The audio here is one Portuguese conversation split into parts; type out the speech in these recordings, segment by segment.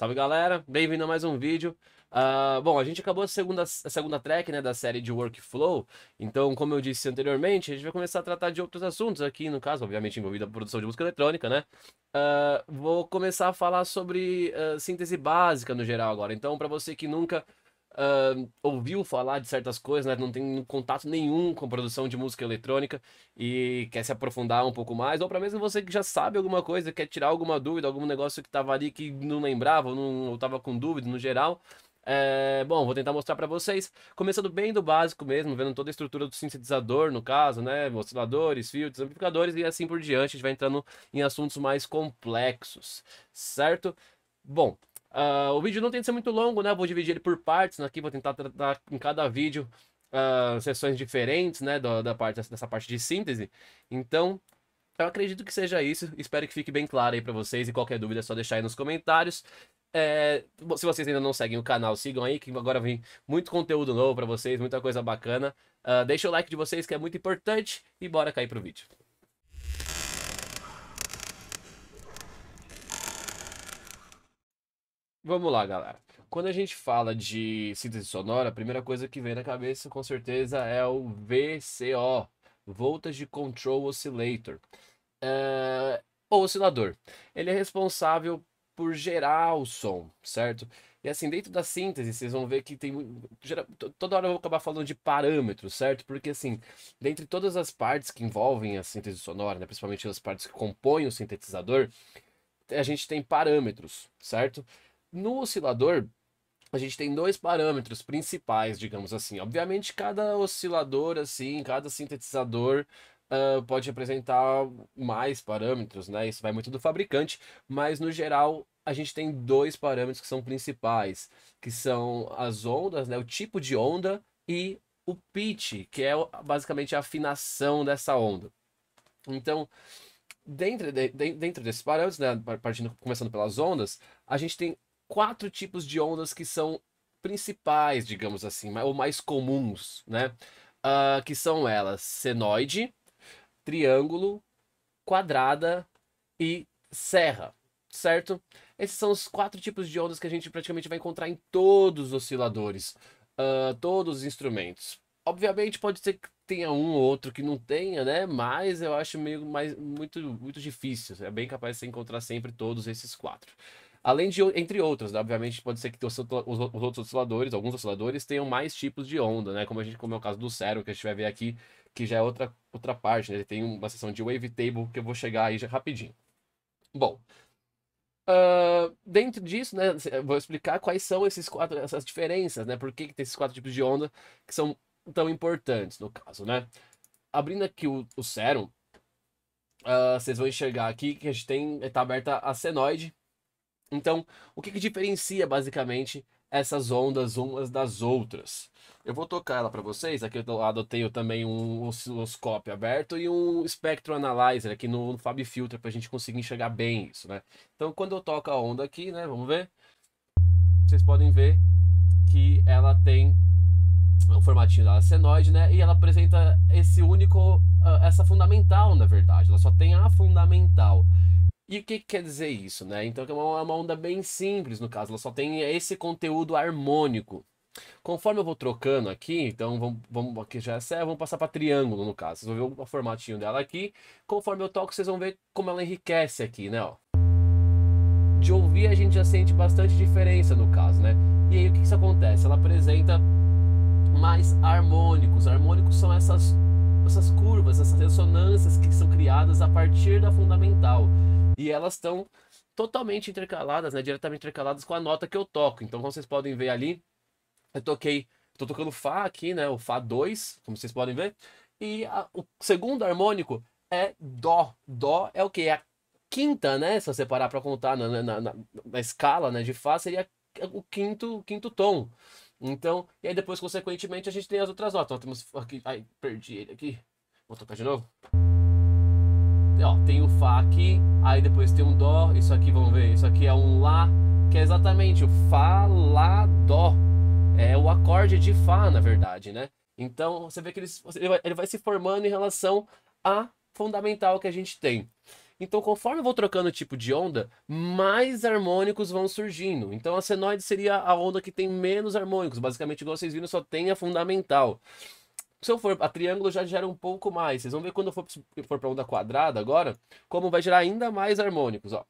Salve galera, bem-vindo a mais um vídeo. Uh, bom, a gente acabou a segunda, a segunda track né, da série de Workflow, então, como eu disse anteriormente, a gente vai começar a tratar de outros assuntos aqui, no caso, obviamente, envolvido a produção de música eletrônica, né? Uh, vou começar a falar sobre uh, síntese básica no geral agora. Então, para você que nunca uh, ouviu falar de certas coisas, né? não tem contato nenhum com produção de música eletrônica e quer se aprofundar um pouco mais, ou para mesmo você que já sabe alguma coisa, quer tirar alguma dúvida, algum negócio que estava ali que não lembrava ou, não, ou tava com dúvida no geral. É, bom, vou tentar mostrar para vocês, começando bem do básico mesmo, vendo toda a estrutura do sintetizador, no caso, né, osciladores, filtros, amplificadores e assim por diante, a gente vai entrando em assuntos mais complexos, certo? Bom, Uh, o vídeo não tem que ser muito longo, né? Vou dividir ele por partes aqui, vou tentar tratar em cada vídeo uh, sessões diferentes, né? Da, da parte, dessa parte de síntese. Então, eu acredito que seja isso. Espero que fique bem claro aí para vocês. E qualquer dúvida é só deixar aí nos comentários. É, se vocês ainda não seguem o canal, sigam aí, que agora vem muito conteúdo novo para vocês, muita coisa bacana. Uh, deixa o like de vocês, que é muito importante. E bora cair pro vídeo. Vamos lá, galera. Quando a gente fala de síntese sonora, a primeira coisa que vem na cabeça, com certeza, é o VCO, Voltage Control Oscillator, uh, oscilador. Ele é responsável por gerar o som, certo? E assim, dentro da síntese, vocês vão ver que tem. Toda hora eu vou acabar falando de parâmetros, certo? Porque, assim, dentre todas as partes que envolvem a síntese sonora, né, principalmente as partes que compõem o sintetizador, a gente tem parâmetros, certo? No oscilador, a gente tem dois parâmetros principais, digamos assim. Obviamente, cada oscilador, assim, cada sintetizador uh, pode apresentar mais parâmetros, né? Isso vai muito do fabricante, mas no geral a gente tem dois parâmetros que são principais, que são as ondas, né? O tipo de onda e o pitch, que é basicamente a afinação dessa onda. Então, dentro, de, dentro desses parâmetros, né, partindo, começando pelas ondas, a gente tem quatro tipos de ondas que são principais, digamos assim, ou mais comuns, né? Uh, que são elas: senoide, triângulo, quadrada e serra, certo? Esses são os quatro tipos de ondas que a gente praticamente vai encontrar em todos os osciladores, uh, todos os instrumentos. Obviamente pode ser que tenha um ou outro que não tenha, né? Mas eu acho meio mais, muito, muito difícil. É bem capaz de você encontrar sempre todos esses quatro. Além de, entre outras, né? obviamente, pode ser que os, os, os, outros osciladores, alguns osciladores, tenham mais tipos de onda, né? Como a gente, como é o caso do Cero, que a gente vai ver aqui, que já é outra, outra parte, né? Ele tem uma seção de wavetable que eu vou chegar aí já rapidinho. Bom, Uh, dentro disso, né, vou explicar quais são esses quatro, essas diferenças, né? Por que, que tem esses quatro tipos de onda que são tão importantes no caso, né? Abrindo aqui o, o serum, uh, ah, vocês vão enxergar aqui que a gente tem, está aberta a senoide, então, o que, que diferencia basicamente essas ondas umas das outras? Eu vou tocar ela para vocês. Aqui do lado eu tenho também um osciloscópio aberto e um espectro analyzer aqui no, no Fab Filter para a gente conseguir enxergar bem isso, né? Então, quando eu toco a onda aqui, né? Vamos ver. Vocês podem ver que ela tem o formatinho da senoide, né? E ela apresenta esse único, ah, essa fundamental, na verdade. Ela só tem a fundamental. E o que, que, quer dizer isso, né? Então é uma, é uma onda bem simples, no caso, ela só tem esse conteúdo harmônico. Conforme eu vou trocando aqui, então vamos, vamos aqui já é, vamos passar para triângulo no caso. Vocês vão ver o formatinho dela aqui. Conforme eu toco, vocês vão ver como ela enriquece aqui, né? Ó. De ouvir a gente já sente bastante diferença no caso, né? E aí o que, que isso acontece? Ela apresenta mais harmônicos. Harmônicos são essas essas curvas, essas ressonâncias que são criadas a partir da fundamental. E elas estão totalmente intercaladas, né? Diretamente intercaladas com a nota que eu toco. Então, como vocês podem ver ali, eu toquei. Tô tocando Fá aqui, né? O Fá 2, como vocês podem ver. E a, o segundo harmônico é Dó. Dó é o que? É a quinta, né? Se você parar para contar na, na, na, na, escala né, de Fá, seria o quinto, quinto tom. Então, e aí depois, consequentemente, a gente tem as outras notas. Então, temos aqui. Ai, perdi ele aqui. Vou tocar de novo ó, tem o Fá aqui, aí depois tem um Dó, isso aqui, vamos ver, isso aqui é um Lá, que é exatamente o Fá, Lá, Dó. É o acorde de Fá, na verdade, né? Então, você vê que ele, ele, vai, ele vai se formando em relação à fundamental que a gente tem. Então, conforme eu vou trocando o tipo de onda, mais harmônicos vão surgindo. Então, a senoide seria a onda que tem menos harmônicos. Basicamente, igual vocês viram, só tem a fundamental. Se eu for a triângulo, já gera um pouco mais. Vocês vão ver quando eu for, for para onda quadrada agora, como vai gerar ainda mais harmônicos, ó.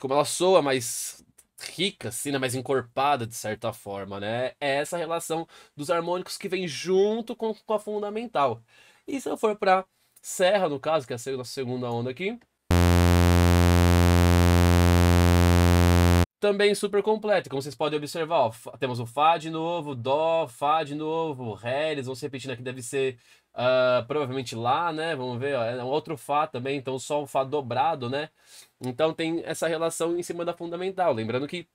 Como ela soa mais rica, assim, né? Mais encorpada, de certa forma, né? É essa relação dos harmônicos que vem junto com, com a fundamental. E se eu for para serra, no caso, que é a nossa segunda onda aqui, também super completo. Como vocês podem observar, ó, temos o Fá de novo, Dó, Fá de novo, Ré, eles vão se repetindo aqui, deve ser uh, provavelmente Lá, né? Vamos ver, ó, é um outro Fá também, então só o Fá dobrado, né? Então tem essa relação em cima da fundamental. Lembrando que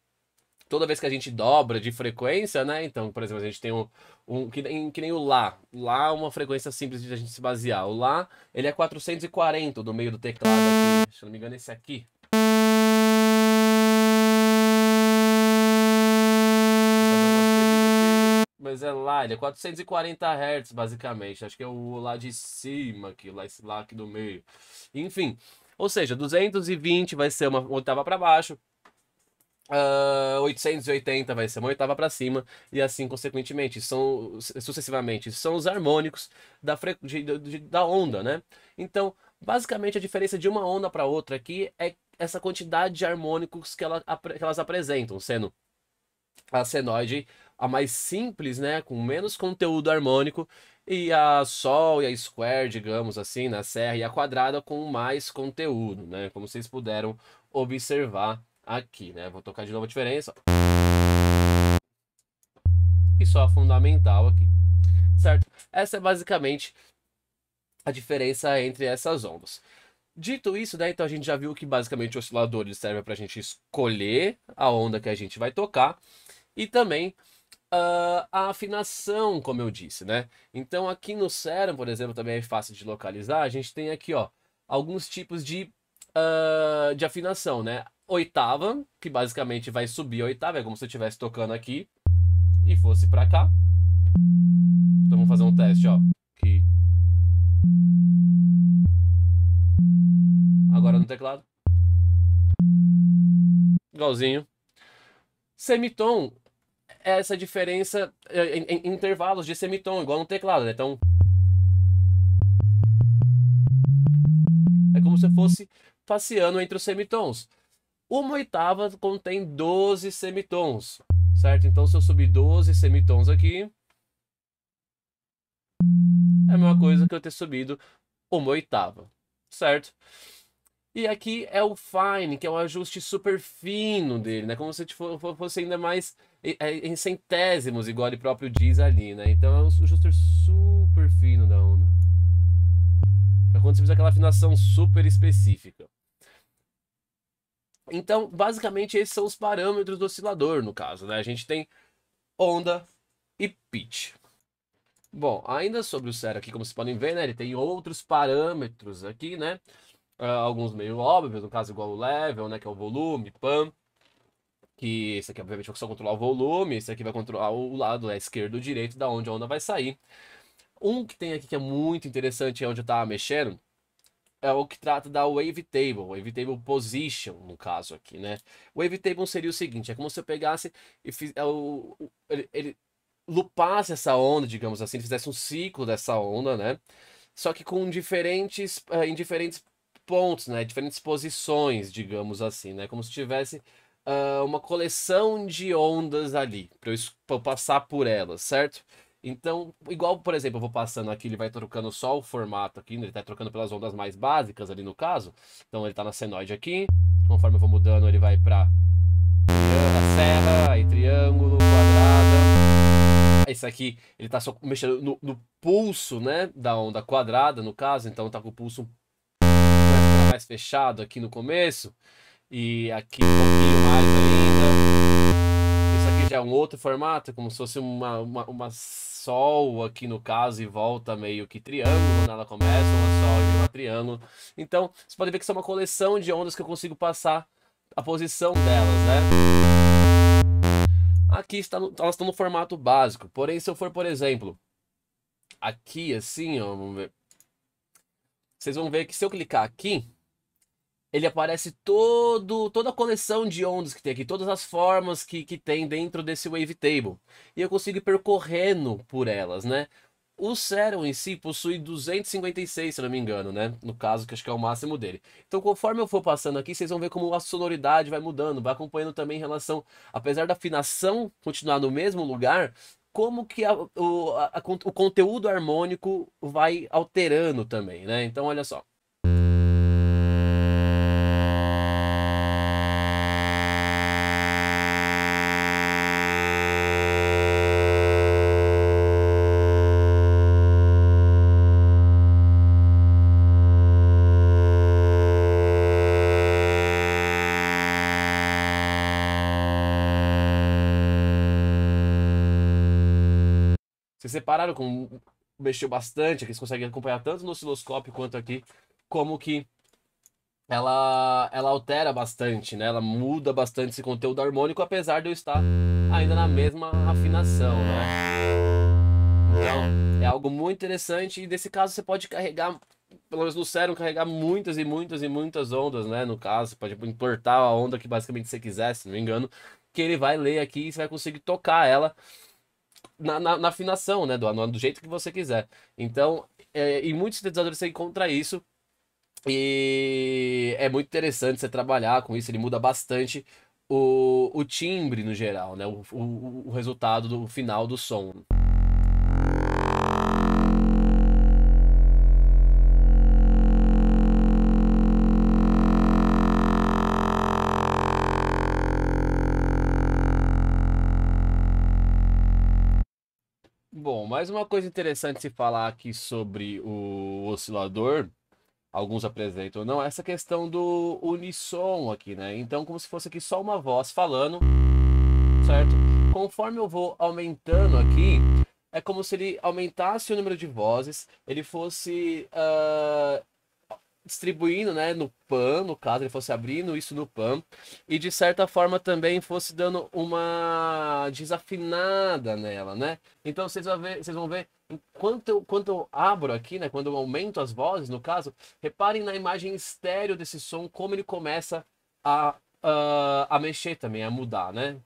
toda vez que a gente dobra de frequência, né? Então, por exemplo, a gente tem um, um que, nem, que nem o Lá. Lá é uma frequência simples de a gente se basear. O Lá, ele é 440 do meio do teclado aqui. Se eu não me engano, esse aqui. Mas é lá, ele é 440 Hz, basicamente. Acho que é o lá de cima, aqui, lá, esse lá aqui do meio. Enfim, ou seja, 220 ah, vai ser uma oitava para baixo. Uh, 880 vai ser uma oitava para cima e assim consequentemente são sucessivamente são os harmônicos da, fre... de, de, da onda, né? Então, basicamente a diferença de uma onda para outra aqui é essa quantidade de harmônicos que, ela, que elas apresentam, sendo a senoide a mais simples, né, com menos conteúdo harmônico, e a Sol e a Square, digamos assim, na Serra e a Quadrada com mais conteúdo, né, como vocês puderam observar aqui, né. Vou tocar de novo a diferença. E só a fundamental aqui, certo? Essa é basicamente a diferença entre essas ondas. Dito isso, né, então a gente já viu que basicamente o oscilador serve para a gente escolher a onda que a gente vai tocar e também uh, a afinação, como eu disse, né? Então aqui no Serum, por exemplo, também é fácil de localizar, a gente tem aqui, ó, alguns tipos de, uh, de afinação, né? Oitava, que basicamente vai subir a oitava, é como se eu estivesse tocando aqui e fosse para cá. Então vamos fazer um teste, ó. Aqui. Agora no teclado. Igualzinho. Semitom essa diferença eh, em, em intervalos de semitom, igual no teclado, né? Então. É como se fosse passeando entre os semitons. Uma oitava contém 12 semitons, certo? Então, se eu subir 12 semitons aqui, é a mesma coisa que eu ter subido uma oitava, certo? E aqui é o fine, que é um ajuste super fino dele, né? Como se fosse ainda mais é, em centésimos, igual ele próprio diz ali, né? Então é um ajuster super fino da onda. Pra é quando você fizer aquela afinação super específica. Então, basicamente, esses são os parâmetros do oscilador, no caso, né? A gente tem onda e pitch. Bom, ainda sobre o Cero aqui, como vocês podem ver, né? Ele tem outros parâmetros aqui, né? Uh, alguns meio óbvios, no caso igual o level, né? Que é o volume, pan que esse aqui obviamente vai só controlar o volume, esse aqui vai controlar o lado né, esquerdo e direito da onde a onda vai sair. Um que tem aqui que é muito interessante, é onde eu estava mexendo, é o que trata da wavetable, wavetable position, no caso aqui, né? Wavetable seria o seguinte, é como se eu pegasse e fiz, é o, ele, ele lupasse essa onda, digamos assim, fizesse um ciclo dessa onda, né? Só que com diferentes, eh, em diferentes pontos, né? Diferentes posições, digamos assim, né? Como se tivesse uh, uma coleção de ondas ali, para eu, pra eu passar por elas, certo? Então, igual, por exemplo, eu vou passando aqui, ele vai trocando só o formato aqui, ele está trocando pelas ondas mais básicas ali no caso. Então ele está na senoide aqui, conforme eu vou mudando, ele vai para serra, aí triângulo, quadrada. Isso aqui, ele está só mexendo no, no, pulso, né, da onda quadrada, no caso, então está com o pulso mais fechado aqui no começo. E aqui um pouquinho mais ainda. Isso aqui já é um outro formato, como se fosse uma, uma, uma sol aqui no caso e volta meio que triângulo quando ela começa, uma sol e uma triângulo. Então, você pode ver que isso é uma coleção de ondas que eu consigo passar a posição delas, né? Aqui está no, elas estão no formato básico. Porém, se eu for, por exemplo, aqui assim, ó, vamos ver. Vocês vão ver que se eu clicar aqui, ele aparece todo toda a coleção de ondas que tem aqui, todas as formas que, que tem dentro desse wavetable. E eu consigo ir percorrendo por elas, né? O Serum em si possui 256, se não me engano, né? No caso, que acho que é o máximo dele. Então, conforme eu for passando aqui, vocês vão ver como a sonoridade vai mudando, vai acompanhando também em relação, apesar da afinação continuar no mesmo lugar, como que a, o, a, o conteúdo harmônico vai alterando também, né? Então, olha só. Vocês separaram com mexeu bastante, que vocês conseguem acompanhar tanto no osciloscópio quanto aqui, como que ela, ela altera bastante, né? Ela muda bastante esse conteúdo harmônico, apesar de eu estar ainda na mesma afinação, né? Então, é algo muito interessante e nesse caso você pode carregar, pelo menos no cérebro carregar muitas e muitas e muitas ondas, né? No caso, você pode importar a onda que basicamente você quiser, se não me engano, que ele vai ler aqui e você vai conseguir tocar ela na, na, na afinação, né? Do, do jeito que você quiser. Então, é, em muitos sintetizadores você encontra isso. E é muito interessante você trabalhar com isso, ele muda bastante o, o timbre no geral, né? O, o, o resultado do o final do som. Mas uma coisa interessante se falar aqui sobre o oscilador, alguns apresentam não, essa questão do unissom aqui, né? Então, como se fosse aqui só uma voz falando, certo? Conforme eu vou aumentando aqui, é como se ele aumentasse o número de vozes, ele fosse uh, distribuindo, né, no PAN, no caso ele fosse abrindo isso no PAN, e de certa forma também fosse dando uma desafinada nela, né? Então vocês vão ver, vocês vão ver quanto eu, quanto eu abro aqui, né, quando eu aumento as vozes, no caso, reparem na imagem estéreo desse som, como ele começa a, a, ah, a mexer também, a mudar, né?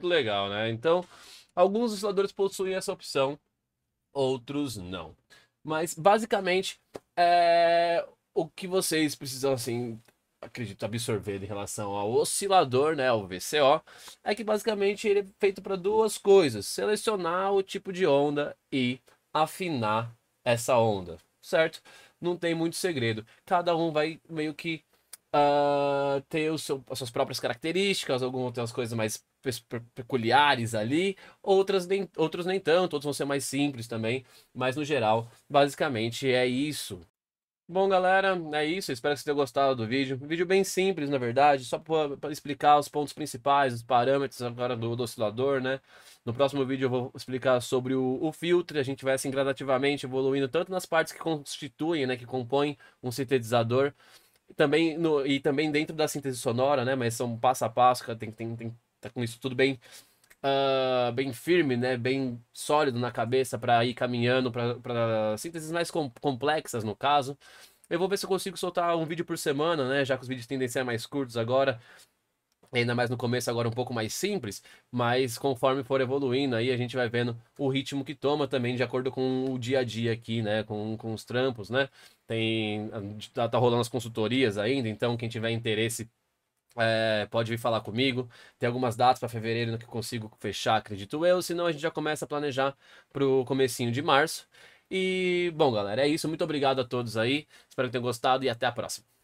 muito legal, né? Então, alguns instaladores possuem essa opção, outros não. Mas, basicamente, é... o que vocês precisam, assim, acredito, absorver em relação ao oscilador, né, o VCO, é que basicamente ele é feito para duas coisas: selecionar o tipo de onda e afinar essa onda, certo? Não tem muito segredo. Cada um vai meio que uh, ter o seu, as suas próprias características, algumas tem as coisas mais peculiares ali, outras nem, outros nem tanto, outros vão ser mais simples também, mas no geral, basicamente é isso. Bom, galera, é isso. Espero que vocês tenham gostado do vídeo. Um vídeo bem simples, na verdade, só para explicar os pontos principais, os parâmetros agora do, do, oscilador, né? No próximo vídeo eu vou explicar sobre o, o, filtro. A gente vai assim gradativamente evoluindo tanto nas partes que constituem, né, que compõem um sintetizador, também no, e também dentro da síntese sonora, né? Mas são passo a passo, tem, tem, tem tá com isso tudo bem uh, bem firme, né? Bem sólido na cabeça para ir caminhando para sínteses mais com, complexas no caso. Eu vou ver se eu consigo soltar um vídeo por semana, né? Já que os vídeos tendem a ser mais curtos agora. Ainda mais no começo, agora um pouco mais simples, mas conforme for evoluindo, aí a gente vai vendo o ritmo que toma também, de acordo com o dia a dia aqui, né? Com, com os trampos, né? Tem. Tá, tá rolando as consultorias ainda, então quem tiver interesse é, pode vir falar comigo. Tem algumas datas para fevereiro no que consigo fechar, acredito eu. Senão a gente já começa a planejar para o comecinho de março. E bom, galera, é isso. Muito obrigado a todos aí. Espero que tenham gostado e até a próxima.